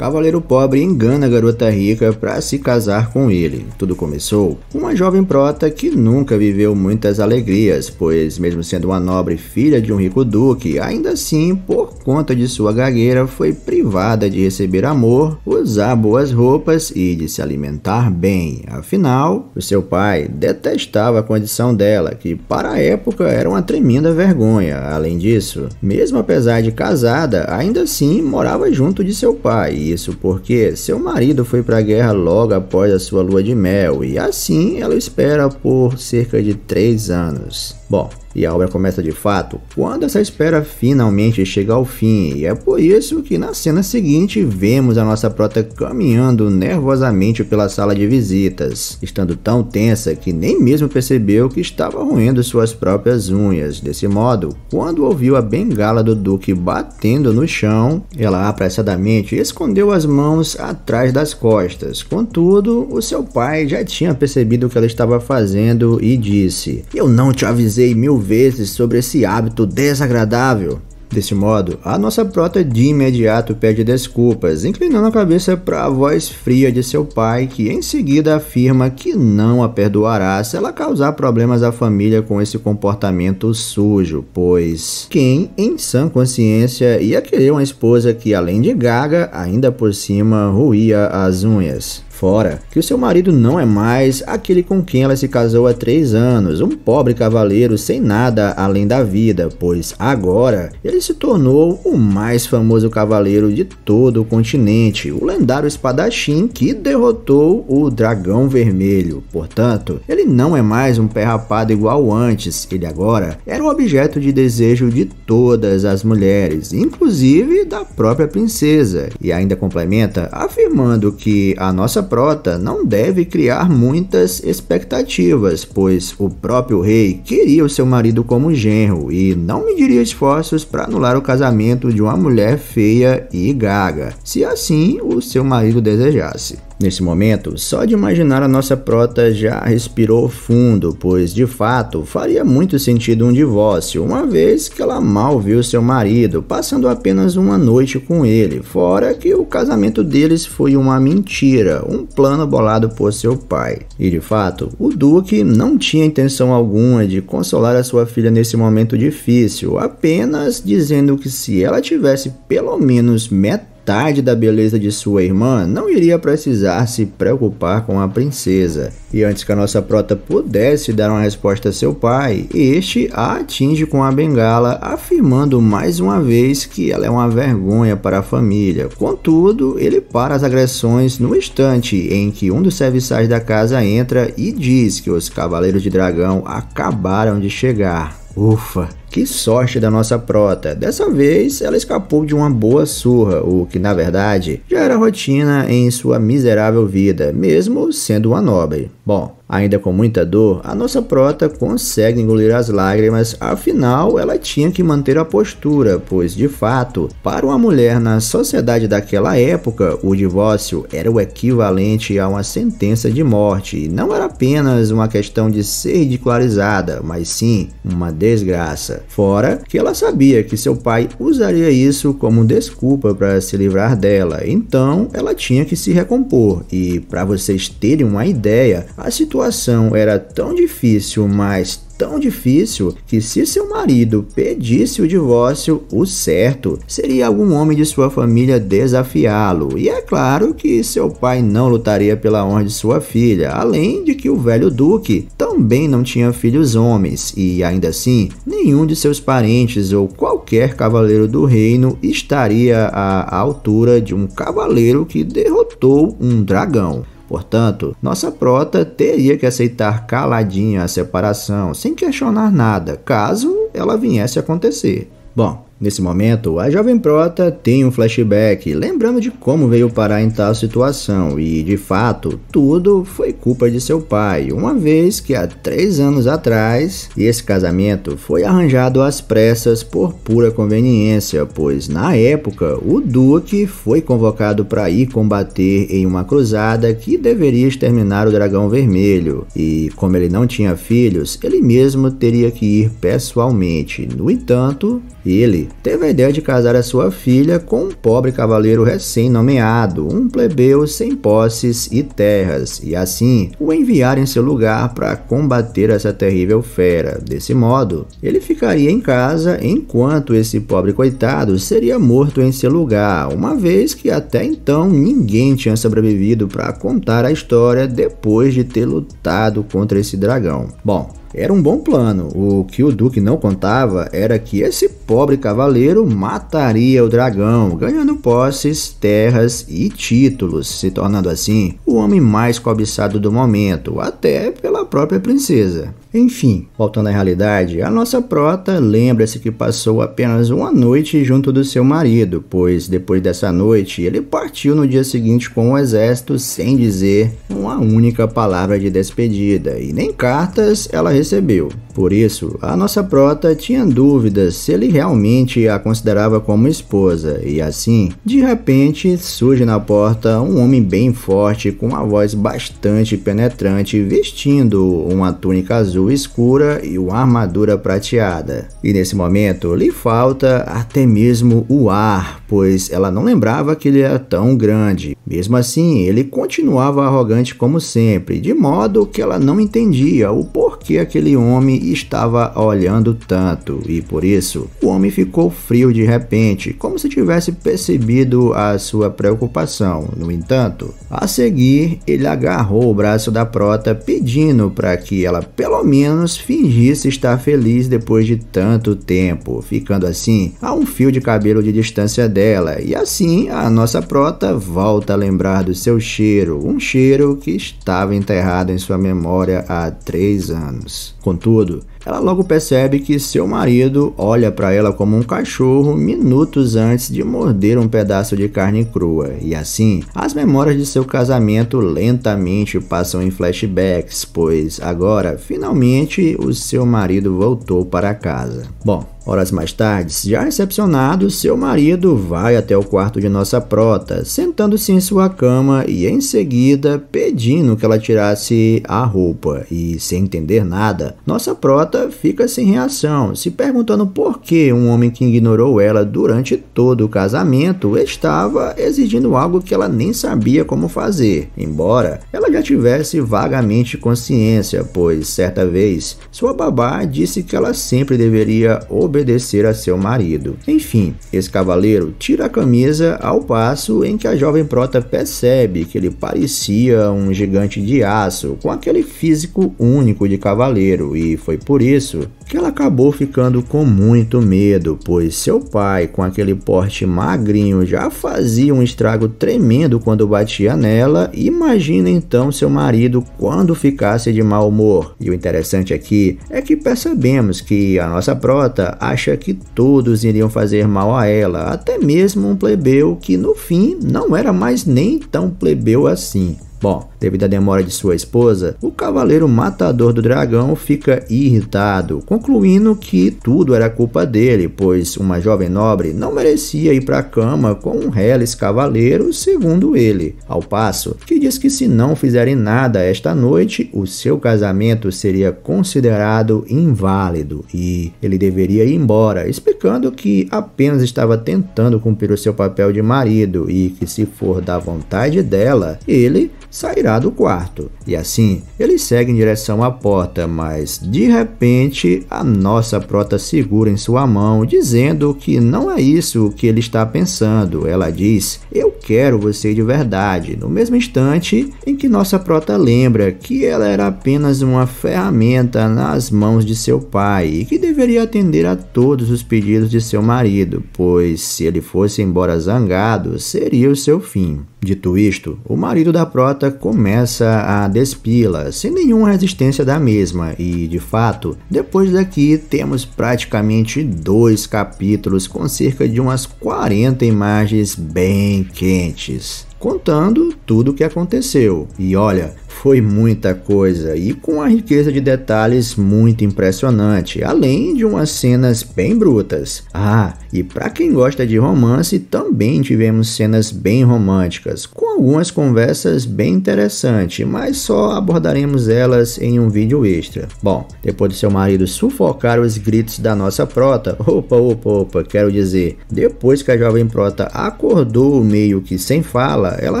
Cavaleiro pobre engana a garota rica para se casar com ele. Tudo começou com uma jovem prota que nunca viveu muitas alegrias, pois, mesmo sendo uma nobre filha de um rico duque, ainda assim, por conta de sua gagueira, foi privada de receber amor, usar boas roupas e de se alimentar bem. Afinal, o seu pai detestava a condição dela, que para a época era uma tremenda vergonha. Além disso, mesmo apesar de casada, ainda assim morava junto de seu pai isso porque seu marido foi para a guerra logo após a sua lua de mel e assim ela espera por cerca de 3 anos. Bom, e a obra começa de fato quando essa espera finalmente chega ao fim, e é por isso que na cena seguinte vemos a nossa prota caminhando nervosamente pela sala de visitas, estando tão tensa que nem mesmo percebeu que estava roendo suas próprias unhas. Desse modo, quando ouviu a bengala do Duque batendo no chão, ela apressadamente escondeu as mãos atrás das costas. Contudo, o seu pai já tinha percebido o que ela estava fazendo e disse: Eu não te avisei mil vezes sobre esse hábito desagradável. Desse modo, a nossa prota de imediato pede desculpas, inclinando a cabeça para a voz fria de seu pai, que em seguida afirma que não a perdoará se ela causar problemas à família com esse comportamento sujo, pois quem, em sã consciência, ia querer uma esposa que, além de gaga, ainda por cima ruía as unhas? fora que o seu marido não é mais aquele com quem ela se casou há três anos, um pobre cavaleiro sem nada além da vida, pois agora ele se tornou o mais famoso cavaleiro de todo o continente, o lendário espadachim que derrotou o Dragão Vermelho. Portanto, ele não é mais um pé rapado igual antes, ele agora era o objeto de desejo de todas as mulheres, inclusive da própria princesa. E ainda complementa afirmando que a nossa prota não deve criar muitas expectativas, pois o próprio rei queria o seu marido como genro e não mediria esforços para anular o casamento de uma mulher feia e gaga, se assim o seu marido desejasse. Nesse momento, só de imaginar a nossa prota já respirou fundo, pois de fato faria muito sentido um divórcio, uma vez que ela mal viu seu marido, passando apenas uma noite com ele, fora que o casamento deles foi uma mentira, um plano bolado por seu pai. E de fato, o Duque não tinha intenção alguma de consolar a sua filha nesse momento difícil, apenas dizendo que se ela tivesse pelo menos metade metade da beleza de sua irmã, não iria precisar se preocupar com a princesa. E antes que a nossa prota pudesse dar uma resposta a seu pai, este a atinge com a bengala, afirmando mais uma vez que ela é uma vergonha para a família. Contudo, ele para as agressões no instante em que um dos serviçais da casa entra e diz que os Cavaleiros de Dragão acabaram de chegar. Ufa, que sorte da nossa prota! Dessa vez ela escapou de uma boa surra, o que na verdade já era rotina em sua miserável vida, mesmo sendo uma nobre. Bom, ainda com muita dor, a nossa prota consegue engolir as lágrimas, afinal ela tinha que manter a postura, pois de fato, para uma mulher na sociedade daquela época, o divórcio era o equivalente a uma sentença de morte, e não era apenas uma questão de ser ridicularizada, mas sim uma desgraça. Fora que ela sabia que seu pai usaria isso como desculpa para se livrar dela, então ela tinha que se recompor. E para vocês terem uma ideia, a situação era tão difícil, mas tão difícil que, se seu marido pedisse o divórcio, o certo seria algum homem de sua família desafiá-lo. E é claro que seu pai não lutaria pela honra de sua filha, além de que o velho Duque também não tinha filhos homens, e ainda assim, nenhum de seus parentes ou qualquer cavaleiro do reino estaria à altura de um cavaleiro que derrotou um dragão. Portanto, nossa prota teria que aceitar caladinha a separação, sem questionar nada, caso ela viesse a acontecer. Bom, Nesse momento, a jovem prota tem um flashback, lembrando de como veio parar em tal situação, e de fato, tudo foi culpa de seu pai, uma vez que há três anos atrás, esse casamento foi arranjado às pressas por pura conveniência, pois na época, o Duque foi convocado para ir combater em uma cruzada que deveria exterminar o Dragão Vermelho, e como ele não tinha filhos, ele mesmo teria que ir pessoalmente. No entanto, ele teve a ideia de casar a sua filha com um pobre cavaleiro recém-nomeado, um plebeu sem posses e terras, e assim o enviar em seu lugar para combater essa terrível fera. Desse modo, ele ficaria em casa enquanto esse pobre coitado seria morto em seu lugar, uma vez que até então ninguém tinha sobrevivido para contar a história depois de ter lutado contra esse dragão. Bom, era um bom plano. O que o Duque não contava era que esse pobre cavaleiro mataria o dragão, ganhando posses, terras e títulos, se tornando assim o homem mais cobiçado do momento, até pela própria princesa. Enfim, voltando à realidade, a nossa prota lembra-se que passou apenas uma noite junto do seu marido, pois depois dessa noite ele partiu no dia seguinte com o exército sem dizer uma única palavra de despedida e nem cartas ela recebeu. Por isso, a nossa prota tinha dúvidas se ele realmente a considerava como esposa, e assim, de repente, surge na porta um homem bem forte com uma voz bastante penetrante, vestindo uma túnica azul escura e uma armadura prateada. E nesse momento, lhe falta até mesmo o ar, pois ela não lembrava que ele era tão grande. Mesmo assim, ele continuava arrogante como sempre, de modo que ela não entendia o porquê aquele homem estava olhando tanto, e por isso o homem ficou frio de repente, como se tivesse percebido a sua preocupação. No entanto, a seguir, ele agarrou o braço da prota, pedindo para que ela pelo menos fingisse estar feliz depois de tanto tempo, ficando assim a um fio de cabelo de distância dela, e assim a nossa prota volta a lembrar do seu cheiro, um cheiro que estava enterrado em sua memória há três anos. Contudo, passado Ela logo percebe que seu marido olha para ela como um cachorro minutos antes de morder um pedaço de carne crua, e assim, as memórias de seu casamento lentamente passam em flashbacks, pois agora, finalmente, o seu marido voltou para casa. Bom, Horas mais tarde, já recepcionado, seu marido vai até o quarto de nossa prota, sentando-se em sua cama e em seguida pedindo que ela tirasse a roupa. E sem entender nada, nossa prota Dakota fica sem reação, se perguntando por que um homem que ignorou ela durante todo o casamento estava exigindo algo que ela nem sabia como fazer, embora ela já tivesse vagamente consciência, pois certa vez sua babá disse que ela sempre deveria obedecer a seu marido. Enfim, esse cavaleiro tira a camisa ao passo em que a jovem prota percebe que ele parecia um gigante de aço com aquele físico único de cavaleiro e foi por por isso que ela acabou ficando com muito medo, pois seu pai, com aquele porte magrinho, já fazia um estrago tremendo quando batia nela. Imagina então seu marido quando ficasse de mau humor. E o interessante aqui é que percebemos que a nossa prota acha que todos iriam fazer mal a ela, até mesmo um plebeu que no fim não era mais nem tão plebeu assim. Bom, devido à demora de sua esposa, o cavaleiro matador do dragão fica irritado, concluindo que tudo era culpa dele, pois uma jovem nobre não merecia ir para a cama com um reles cavaleiro, segundo ele. Ao passo que diz que se não fizerem nada esta noite, o seu casamento seria considerado inválido e ele deveria ir embora, explicando que apenas estava tentando cumprir o seu papel de marido e que se for da vontade dela, ele sairá do quarto. E assim, ele segue em direção à porta, mas de repente a nossa prota segura em sua mão, dizendo que não é isso que ele está pensando. Ela diz: Eu quero você de verdade. No mesmo instante em que nossa prota lembra que ela era apenas uma ferramenta nas mãos de seu pai e que deveria atender a todos os pedidos de seu marido, pois se ele fosse embora zangado, seria o seu fim. Dito isto, o marido da prota começa a despila, sem nenhuma resistência da mesma, e de fato, depois daqui temos praticamente dois capítulos com cerca de umas 40 imagens bem quentes contando tudo o que aconteceu. E olha, foi muita coisa e com uma riqueza de detalhes muito impressionante, além de umas cenas bem brutas. Ah, e para quem gosta de romance, também tivemos cenas bem românticas, com algumas conversas bem interessantes, mas só abordaremos elas em um vídeo extra. Bom, depois de seu marido sufocar os gritos da nossa prota, opa, opa, opa, quero dizer, depois que a jovem prota acordou meio que sem fala, ela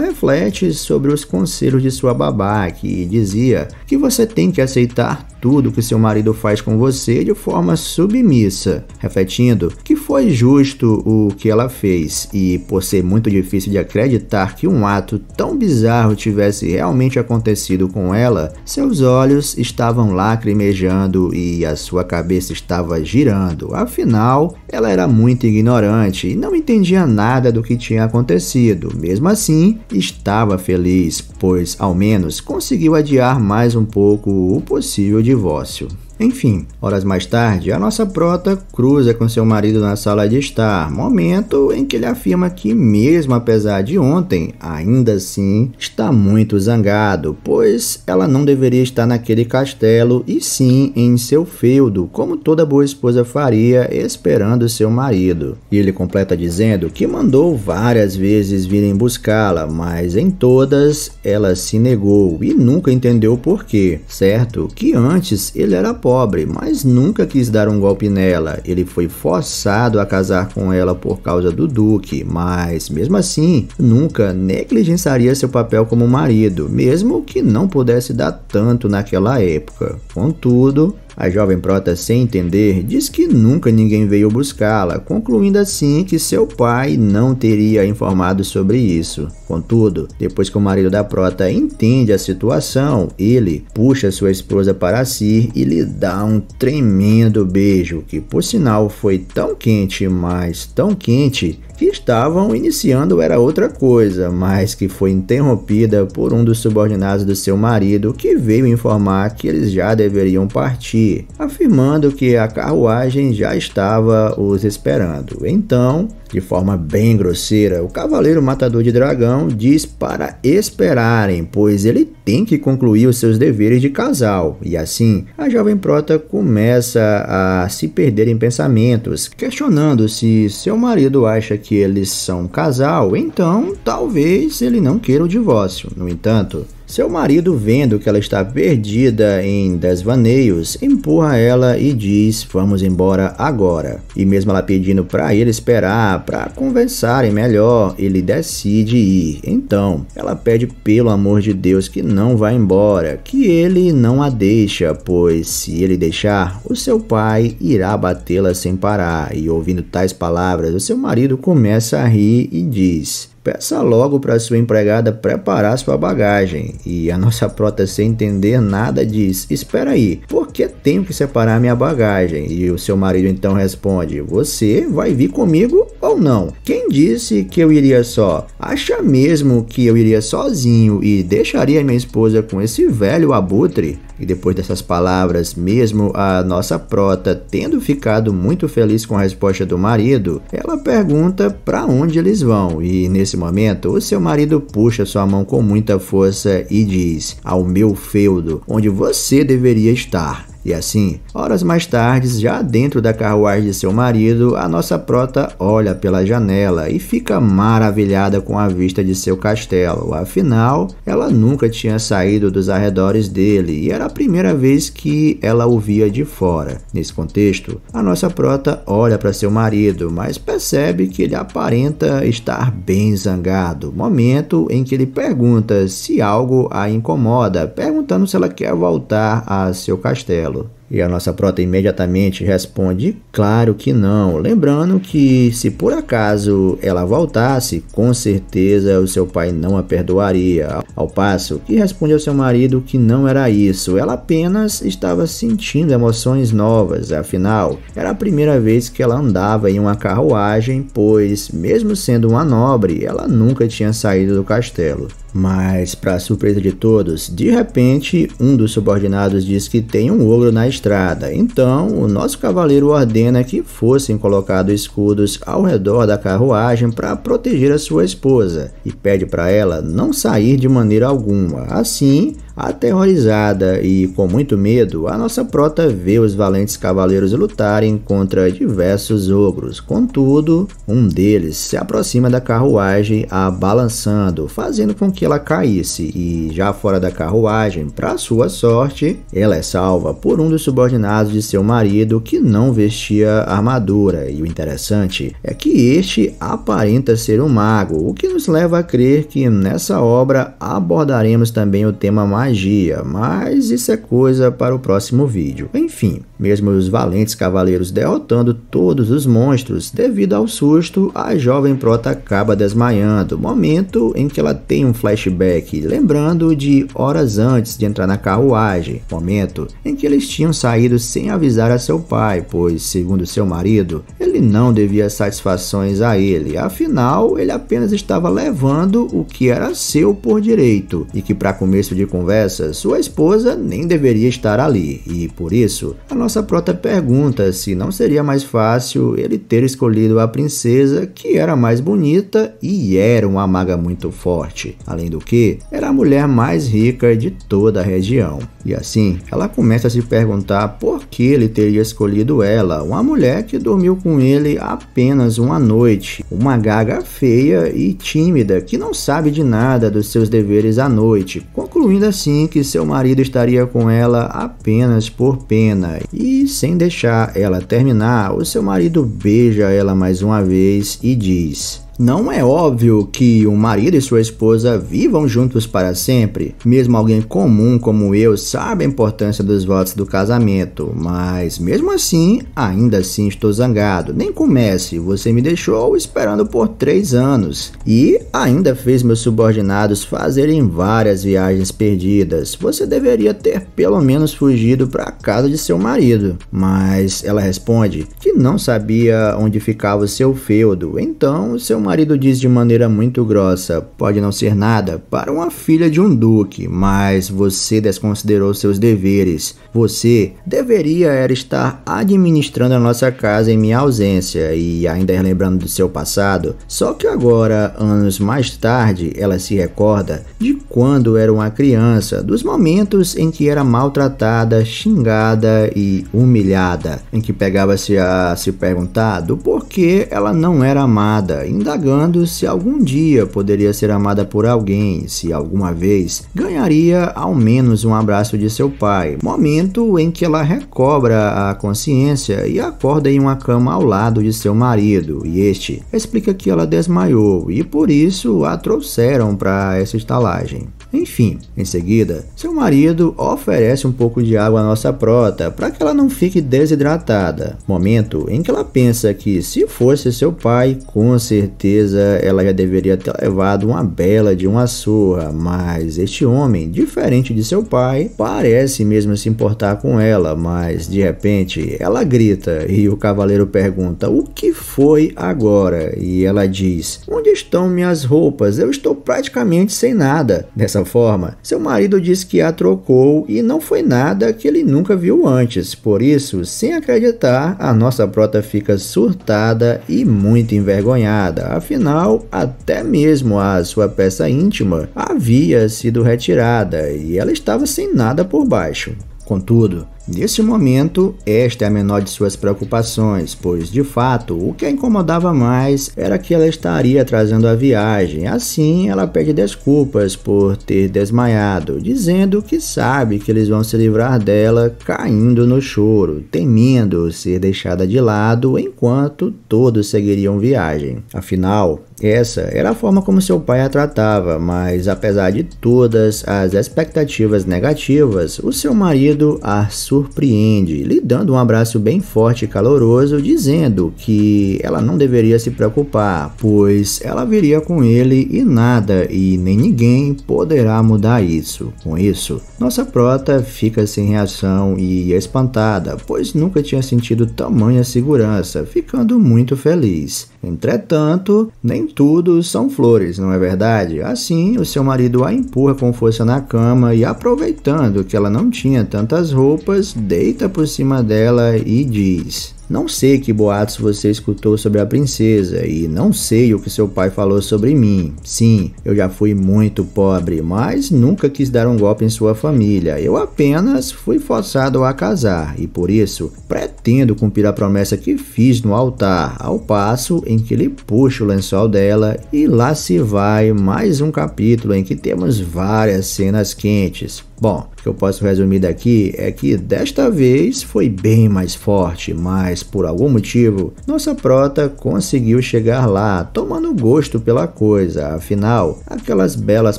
reflete sobre os conselhos de sua babá que dizia que você tem que aceitar tudo que seu marido faz com você de forma submissa, refletindo que foi justo o que ela fez e por ser muito difícil de acreditar que um ato tão bizarro tivesse realmente acontecido com ela, seus olhos estavam lacrimejando e a sua cabeça estava girando. Afinal, ela era muito ignorante e não entendia nada do que tinha acontecido. Mesmo assim, estava feliz, pois ao menos com conseguiu adiar mais um pouco o possível divórcio. Enfim, horas mais tarde, a nossa prota cruza com seu marido na sala de estar, momento em que ele afirma que, mesmo apesar de ontem, ainda assim está muito zangado, pois ela não deveria estar naquele castelo e sim em seu feudo, como toda boa esposa faria esperando seu marido. E ele completa dizendo que mandou várias vezes virem buscá-la, mas em todas ela se negou e nunca entendeu por quê, certo? Que antes ele era pobre pobre, mas nunca quis dar um golpe nela. Ele foi forçado a casar com ela por causa do Duque, mas mesmo assim nunca negligenciaria seu papel como marido, mesmo que não pudesse dar tanto naquela época. Contudo, a jovem prota, sem entender, diz que nunca ninguém veio buscá-la, concluindo assim que seu pai não teria informado sobre isso. Contudo, depois que o marido da prota entende a situação, ele puxa sua esposa para si e lhe dá um tremendo beijo, que por sinal foi tão quente, mas tão quente, que estavam iniciando era outra coisa, mas que foi interrompida por um dos subordinados do seu marido que veio informar que eles já deveriam partir afirmando que a carruagem já estava os esperando. Então, de forma bem grosseira, o cavaleiro matador de dragão diz para esperarem, pois ele tem que concluir os seus deveres de casal. E assim, a jovem prota começa a se perder em pensamentos, questionando se seu marido acha que eles são um casal, então talvez ele não queira o divórcio. No entanto, seu marido, vendo que ela está perdida em desvaneios, empurra ela e diz: Vamos embora agora. E mesmo ela pedindo para ele esperar, para conversarem melhor, ele decide ir. Então, ela pede pelo amor de Deus que não vá embora, que ele não a deixa, pois se ele deixar, o seu pai irá batê-la sem parar. E ouvindo tais palavras, o seu marido começa a rir e diz: Peça logo para sua empregada preparar sua bagagem. E a nossa prota sem entender nada diz: Espera aí, por que tenho que separar minha bagagem. E o seu marido então responde: Você vai vir comigo ou não? Quem disse que eu iria só? Acha mesmo que eu iria sozinho e deixaria minha esposa com esse velho abutre? E depois dessas palavras, mesmo a nossa prota tendo ficado muito feliz com a resposta do marido, ela pergunta para onde eles vão. E nesse momento, o seu marido puxa sua mão com muita força e diz: Ao meu feudo, onde você deveria estar. E assim, horas mais tarde, já dentro da carruagem de seu marido, a nossa prota olha pela janela e fica maravilhada com a vista de seu castelo. Afinal, ela nunca tinha saído dos arredores dele e era a primeira vez que ela o via de fora. Nesse contexto, a nossa prota olha para seu marido, mas percebe que ele aparenta estar bem zangado. Momento em que ele pergunta se algo a incomoda, perguntando se ela quer voltar a seu castelo. Marcelo E a nossa prota imediatamente responde: claro que não. Lembrando que, se por acaso ela voltasse, com certeza o seu pai não a perdoaria. Ao passo que responde ao seu marido que não era isso, ela apenas estava sentindo emoções novas, afinal, era a primeira vez que ela andava em uma carruagem, pois, mesmo sendo uma nobre, ela nunca tinha saído do castelo. Mas, para surpresa de todos, de repente, um dos subordinados diz que tem um ogro na estrada estrada. Então, o nosso cavaleiro ordena que fossem colocados escudos ao redor da carruagem para proteger a sua esposa e pede para ela não sair de maneira alguma. Assim, Aterrorizada e com muito medo, a nossa prota vê os valentes cavaleiros lutarem contra diversos ogros. Contudo, um deles se aproxima da carruagem, a balançando, fazendo com que ela caísse, e já fora da carruagem, para sua sorte, ela é salva por um dos subordinados de seu marido que não vestia armadura, e o interessante é que este aparenta ser um mago, o que nos leva a crer que nessa obra abordaremos também o tema magia, mas isso é coisa para o próximo vídeo. Enfim, mesmo os valentes cavaleiros derrotando todos os monstros, devido ao susto, a jovem prota acaba desmaiando, momento em que ela tem um flashback, lembrando de horas antes de entrar na carruagem, momento em que eles tinham saído sem avisar a seu pai, pois, segundo seu marido, ele não devia satisfações a ele, afinal, ele apenas estava levando o que era seu por direito e que, para começo de conversa, sua esposa nem deveria estar ali, e por isso, a nossa prota pergunta se não seria mais fácil ele ter escolhido a princesa que era mais bonita e era uma maga muito forte, além do que, era a mulher mais rica de toda a região. E assim, ela começa a se perguntar perguntar por que ele teria escolhido ela, uma mulher que dormiu com ele apenas uma noite, uma gaga feia e tímida que não sabe de nada dos seus deveres à noite, concluindo assim que seu marido estaria com ela apenas por pena. E sem deixar ela terminar, o seu marido beija ela mais uma vez e diz: não é óbvio que o marido e sua esposa vivam juntos para sempre. Mesmo alguém comum como eu sabe a importância dos votos do casamento, mas mesmo assim, ainda assim estou zangado. Nem comece, você me deixou esperando por três anos e ainda fez meus subordinados fazerem várias viagens perdidas. Você deveria ter pelo menos fugido para a casa de seu marido. Mas ela responde que não sabia onde ficava o seu feudo, então seu marido marido diz de maneira muito grossa: pode não ser nada para uma filha de um duque, mas você desconsiderou seus deveres. Você deveria era estar administrando a nossa casa em minha ausência e ainda lembrando do seu passado. Só que agora, anos mais tarde, ela se recorda de quando era uma criança, dos momentos em que era maltratada, xingada e humilhada, em que pegava-se a se perguntar do porquê ela não era amada, ainda indagando se algum dia poderia ser amada por alguém, se alguma vez ganharia ao menos um abraço de seu pai. Momento em que ela recobra a consciência e acorda em uma cama ao lado de seu marido, e este explica que ela desmaiou e por isso a trouxeram para essa estalagem. Enfim, em seguida, seu marido oferece um pouco de água à nossa prota para que ela não fique desidratada. Momento em que ela pensa que, se fosse seu pai, com certeza ela já deveria ter levado uma bela de uma surra, mas este homem, diferente de seu pai, parece mesmo se importar com ela, mas de repente ela grita e o cavaleiro pergunta o que foi agora e ela diz: Onde estão minhas roupas? Eu estou praticamente sem nada. Dessa dessa forma. Seu marido disse que a trocou e não foi nada que ele nunca viu antes. Por isso, sem acreditar, a nossa prota fica surtada e muito envergonhada. Afinal, até mesmo a sua peça íntima havia sido retirada e ela estava sem nada por baixo. Contudo, Nesse momento, esta é a menor de suas preocupações, pois de fato o que a incomodava mais era que ela estaria trazendo a viagem. Assim, ela pede desculpas por ter desmaiado, dizendo que sabe que eles vão se livrar dela caindo no choro, temendo ser deixada de lado enquanto todos seguiriam viagem. Afinal, essa era a forma como seu pai a tratava, mas apesar de todas as expectativas negativas, o seu marido a surpreende, lhe dando um abraço bem forte e caloroso, dizendo que ela não deveria se preocupar, pois ela viria com ele e nada e nem ninguém poderá mudar isso. Com isso, nossa prota fica sem reação e é espantada, pois nunca tinha sentido tamanha segurança, ficando muito feliz. Entretanto, nem tudo são flores, não é verdade? Assim, o seu marido a empurra com força na cama e aproveitando que ela não tinha tantas roupas, deita por cima dela e diz: Não sei que boatos você escutou sobre a princesa, e não sei o que seu pai falou sobre mim. Sim, eu já fui muito pobre, mas nunca quis dar um golpe em sua família. Eu apenas fui forçado a casar, e por isso pretendo cumprir a promessa que fiz no altar, ao passo em que ele puxa o lençol dela, e lá se vai mais um capítulo em que temos várias cenas quentes. Bom, o que eu posso resumir daqui é que desta vez foi bem mais forte, mas por algum motivo nossa prota conseguiu chegar lá, tomando gosto pela coisa. Afinal, aquelas belas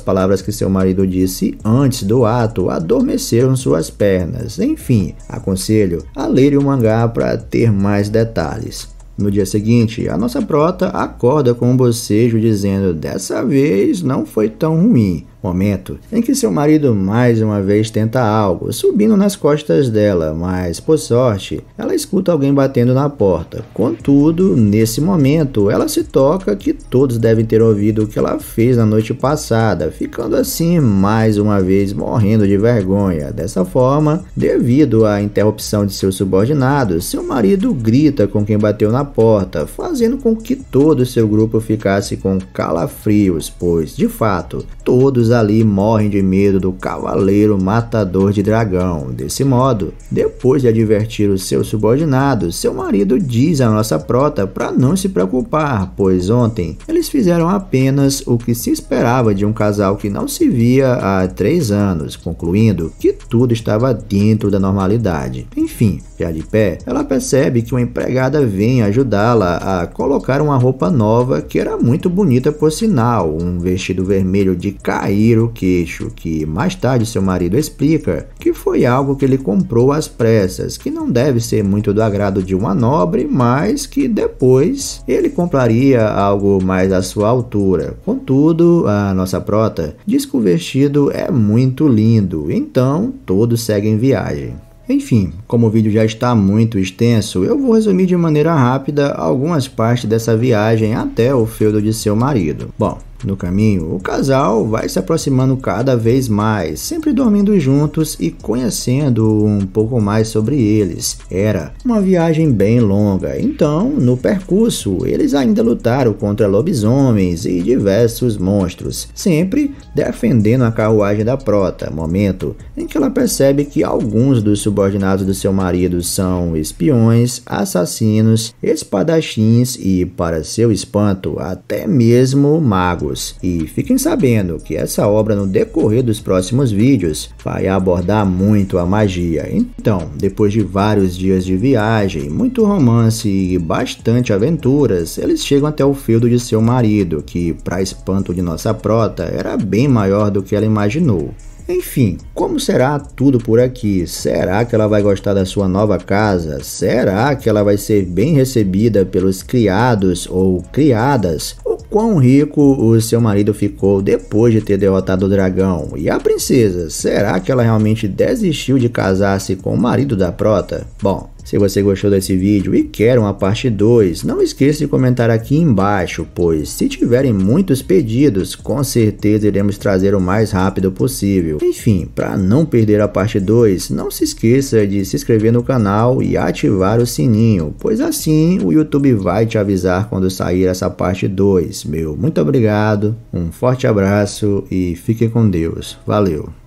palavras que seu marido disse antes do ato adormeceram suas pernas. Enfim, aconselho a ler o mangá para ter mais detalhes. No dia seguinte, a nossa prota acorda com um bocejo dizendo: Dessa vez não foi tão ruim momento em que seu marido mais uma vez tenta algo, subindo nas costas dela, mas por sorte, ela escuta alguém batendo na porta. Contudo, nesse momento, ela se toca que todos devem ter ouvido o que ela fez na noite passada, ficando assim mais uma vez morrendo de vergonha. Dessa forma, devido à interrupção de seu subordinado, seu marido grita com quem bateu na porta, fazendo com que todo seu grupo ficasse com calafrios, pois, de fato, Todos ali morrem de medo do cavaleiro matador de dragão. Desse modo, depois de advertir os seus subordinados, seu marido diz à nossa prota para não se preocupar, pois ontem eles fizeram apenas o que se esperava de um casal que não se via há três anos, concluindo que tudo estava dentro da normalidade. Enfim, já de pé, ela percebe que uma empregada vem ajudá-la a colocar uma roupa nova que era muito bonita por sinal, um vestido vermelho de de cair o queixo, que mais tarde seu marido explica que foi algo que ele comprou às pressas, que não deve ser muito do agrado de uma nobre, mas que depois ele compraria algo mais à sua altura. Contudo, a nossa prota diz que o vestido é muito lindo, então todos seguem viagem. Enfim, como o vídeo já está muito extenso, eu vou resumir de maneira rápida algumas partes dessa viagem até o feudo de seu marido. Bom, no caminho, o casal vai se aproximando cada vez mais, sempre dormindo juntos e conhecendo um pouco mais sobre eles. Era uma viagem bem longa, então, no percurso, eles ainda lutaram contra lobisomens e diversos monstros, sempre defendendo a carruagem da Prota, momento em que ela percebe que alguns dos subordinados do seu marido são espiões, assassinos, espadachins e, para seu espanto, até mesmo magos. E fiquem sabendo que essa obra, no decorrer dos próximos vídeos, vai abordar muito a magia. Então, depois de vários dias de viagem, muito romance e bastante aventuras, eles chegam até o feudo de seu marido, que, para espanto de nossa prota, era bem maior do que ela imaginou. Enfim, como será tudo por aqui? Será que ela vai gostar da sua nova casa? Será que ela vai ser bem recebida pelos criados ou criadas? quão rico o seu marido ficou depois de ter derrotado o dragão. E a princesa, será que ela realmente desistiu de casar-se com o marido da Prota? Bom, se você gostou desse vídeo e quer uma parte 2, não esqueça de comentar aqui embaixo, pois se tiverem muitos pedidos, com certeza iremos trazer o mais rápido possível. Enfim, para não perder a parte 2, não se esqueça de se inscrever no canal e ativar o sininho, pois assim o YouTube vai te avisar quando sair essa parte 2. Meu muito obrigado, um forte abraço e fiquem com Deus. Valeu!